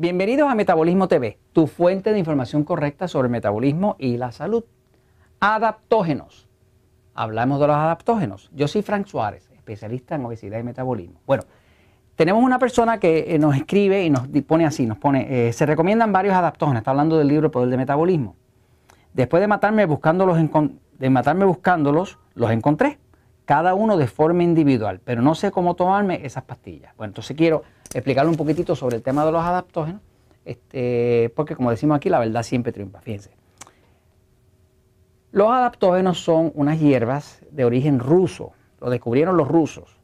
Bienvenidos a Metabolismo TV, tu fuente de información correcta sobre el metabolismo y la salud. Adaptógenos. Hablamos de los adaptógenos. Yo soy Frank Suárez, especialista en obesidad y metabolismo. Bueno, tenemos una persona que eh, nos escribe y nos pone así, nos pone, eh, se recomiendan varios adaptógenos, está hablando del libro El Poder de Metabolismo. Después de matarme buscándolos, de matarme buscándolos, los encontré, cada uno de forma individual, pero no sé cómo tomarme esas pastillas. Bueno, entonces quiero explicarle un poquitito sobre el tema de los adaptógenos, este, porque como decimos aquí, la verdad siempre triunfa. Fíjense. Los adaptógenos son unas hierbas de origen ruso, lo descubrieron los rusos,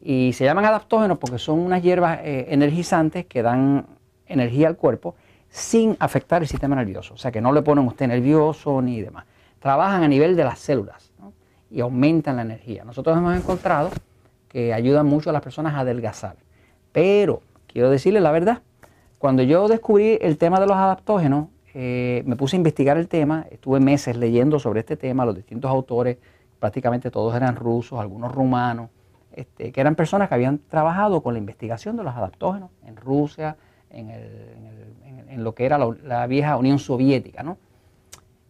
y se llaman adaptógenos porque son unas hierbas eh, energizantes que dan energía al cuerpo sin afectar el sistema nervioso, o sea que no le ponen usted nervioso ni demás. Trabajan a nivel de las células y aumentan la energía. Nosotros hemos encontrado que ayudan mucho a las personas a adelgazar. Pero quiero decirles la verdad, cuando yo descubrí el tema de los adaptógenos, eh, me puse a investigar el tema, estuve meses leyendo sobre este tema, los distintos autores, prácticamente todos eran rusos, algunos rumanos, este, que eran personas que habían trabajado con la investigación de los adaptógenos en Rusia, en, lo que era la, vieja Unión Soviética, ¿no?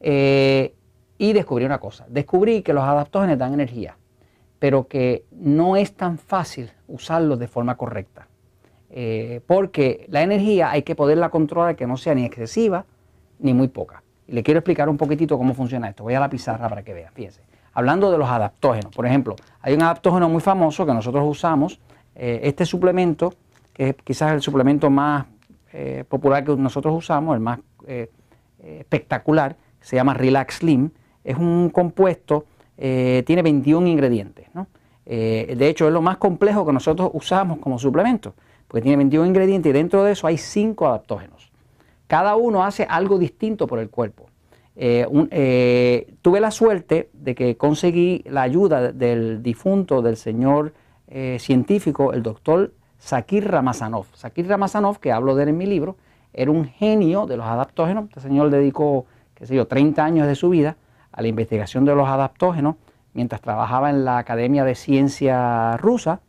Eh, y descubrí una cosa, descubrí que los adaptógenos dan energía, pero que no es tan fácil usarlos de forma correcta. Eh, porque la energía hay que poderla controlar que no sea ni excesiva ni muy poca. Y le quiero explicar un poquitito cómo funciona esto. Voy a la pizarra para que vean, fíjense. Hablando de los adaptógenos, por ejemplo, hay un adaptógeno muy famoso que nosotros usamos, eh, este suplemento, que es quizás el suplemento más eh, popular que nosotros usamos, el más espectacular, se llama Relax Slim, es un compuesto, tiene 21 ingredientes. de hecho, es lo más complejo que nosotros usamos como suplemento porque tiene 21 ingredientes y dentro de eso hay 5 adaptógenos. Cada uno hace algo distinto por el cuerpo. Eh, eh, tuve la suerte de que conseguí la ayuda del difunto, del señor eh, científico, el doctor Sakir Ramazanov. Sakir Ramazanov, que hablo de él en mi libro, era un genio de los adaptógenos. Este señor dedicó, qué sé yo, 30 años de su vida a la investigación de los adaptógenos mientras trabajaba en la Academia de Ciencia Rusa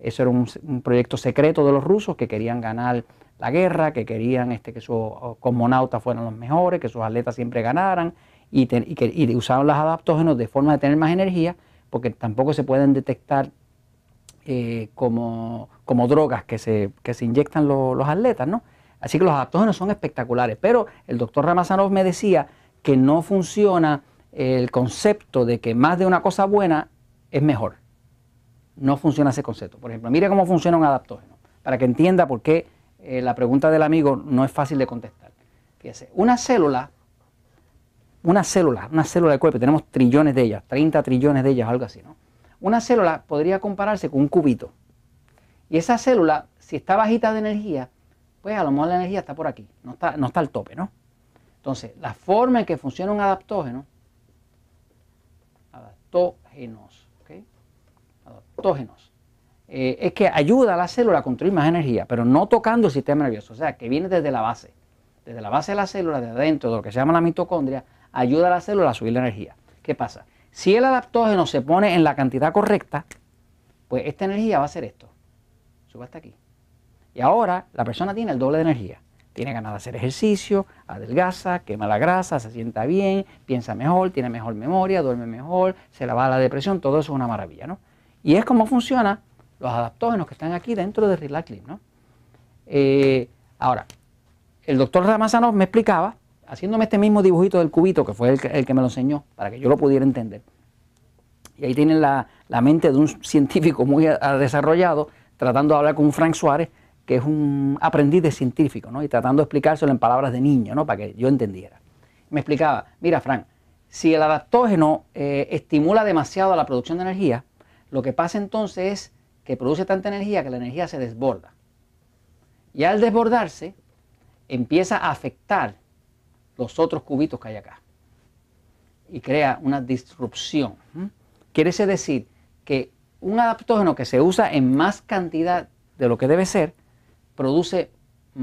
eso era un, proyecto secreto de los rusos que querían ganar la guerra, que querían este, que sus cosmonautas fueran los mejores, que sus atletas siempre ganaran y, que, los adaptógenos de forma de tener más energía, porque tampoco se pueden detectar eh, como, drogas que se, que se inyectan los atletas, ¿no? Así que los adaptógenos son espectaculares, pero el doctor Ramazanov me decía que no funciona el concepto de que más de una cosa buena es mejor no funciona ese concepto. Por ejemplo, mire cómo funciona un adaptógeno, para que entienda por qué eh, la pregunta del amigo no es fácil de contestar. Fíjese, una célula, una célula, una célula del cuerpo, tenemos trillones de ellas, 30 trillones de ellas, algo así, ¿no? Una célula podría compararse con un cubito. Y esa célula, si está bajita de energía, pues a lo mejor la energía está por aquí, no está, no está al tope, ¿no? Entonces, la forma en que funciona un adaptógeno, adaptógeno, adaptógenos, eh, es que ayuda a la célula a construir más energía, pero no tocando el sistema nervioso, o sea, que viene desde la base. Desde la base de la célula, de adentro, de lo que se llama la mitocondria, ayuda a la célula a subir la energía. ¿Qué pasa? Si el adaptógeno se pone en la cantidad correcta, pues esta energía va a ser esto. suba hasta aquí. Y ahora la persona tiene el doble de energía. Tiene ganas de hacer ejercicio, adelgaza, quema la grasa, se sienta bien, piensa mejor, tiene mejor memoria, duerme mejor, se la va la depresión, todo eso es una maravilla, ¿no? Y es como funciona los adaptógenos que están aquí dentro de Relaclip. ¿no? Eh, ahora, el doctor Ramazanov me explicaba, haciéndome este mismo dibujito del cubito, que fue el que, me lo enseñó, para que yo lo pudiera entender. Y ahí tienen la, mente de un científico muy desarrollado, tratando de hablar con Frank Suárez, que es un aprendiz de científico, ¿no? y tratando de explicárselo en palabras de niño, ¿no? para que yo entendiera. Me explicaba, mira Frank, si el adaptógeno eh, estimula demasiado la producción de energía, lo que pasa entonces es que produce tanta energía que la energía se desborda. Y al desbordarse, empieza a afectar los otros cubitos que hay acá. Y crea una disrupción. ¿Mm? Quiere decir que un adaptógeno que se usa en más cantidad de lo que debe ser, produce mm,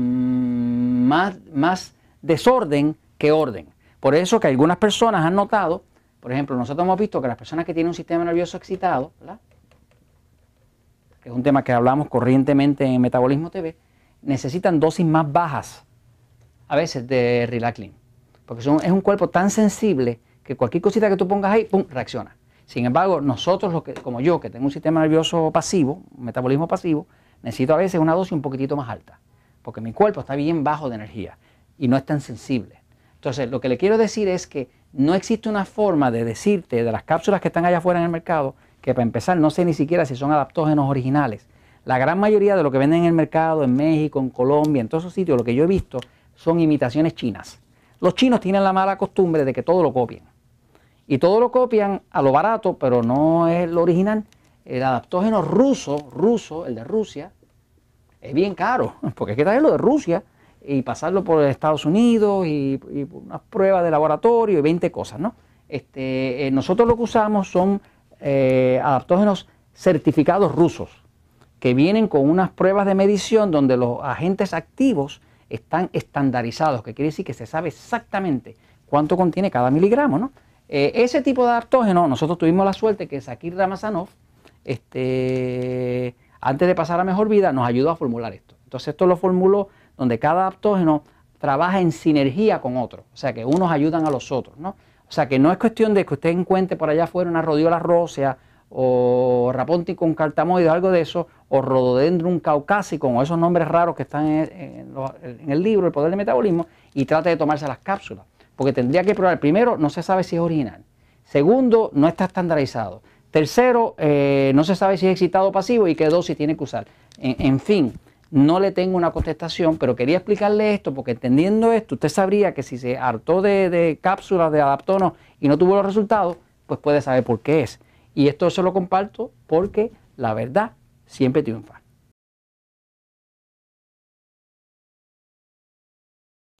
más, más desorden que orden. Por eso que algunas personas han notado por ejemplo, nosotros hemos visto que las personas que tienen un sistema nervioso excitado, que es un tema que hablamos corrientemente en Metabolismo TV, necesitan dosis más bajas a veces de Relaclin. Porque es un cuerpo tan sensible que cualquier cosita que tú pongas ahí, ¡pum!, reacciona. Sin embargo, nosotros, como yo, que tengo un sistema nervioso pasivo, metabolismo pasivo, necesito a veces una dosis un poquitito más alta, porque mi cuerpo está bien bajo de energía y no es tan sensible. Entonces, lo que le quiero decir es que no existe una forma de decirte de las cápsulas que están allá afuera en el mercado, que para empezar no sé ni siquiera si son adaptógenos originales. La gran mayoría de lo que venden en el mercado, en México, en Colombia, en todos esos sitios, lo que yo he visto son imitaciones chinas. Los chinos tienen la mala costumbre de que todo lo copien. Y todo lo copian a lo barato, pero no es lo original. El adaptógeno ruso, ruso, el de Rusia, es bien caro, porque hay que lo de Rusia y pasarlo por Estados Unidos y, unas pruebas de laboratorio y 20 cosas, ¿no? Este, eh, nosotros lo que usamos son eh, adaptógenos certificados rusos, que vienen con unas pruebas de medición donde los agentes activos están estandarizados, que quiere decir que se sabe exactamente cuánto contiene cada miligramo. ¿no? Eh, ese tipo de adaptógeno, nosotros tuvimos la suerte que Sakir Ramazanov, este, antes de pasar a mejor vida, nos ayudó a formular esto. Entonces esto lo formuló donde cada aptógeno trabaja en sinergia con otro, o sea que unos ayudan a los otros, ¿no? O sea que no es cuestión de que usted encuentre por allá afuera una rodiola rosea o raponti con cartamoide, algo de eso, o Rododendron caucásico o esos nombres raros que están en, el libro El Poder del Metabolismo, y trate de tomarse las cápsulas, porque tendría que probar, primero, no se sabe si es original, segundo, no está estandarizado, tercero, eh, no se sabe si es excitado o pasivo y qué dosis tiene que usar, en fin. No le tengo una contestación, pero quería explicarle esto porque entendiendo esto, usted sabría que si se hartó de, de cápsulas, de adaptonos y no tuvo los resultados, pues puede saber por qué es. Y esto se lo comparto porque la verdad siempre triunfa.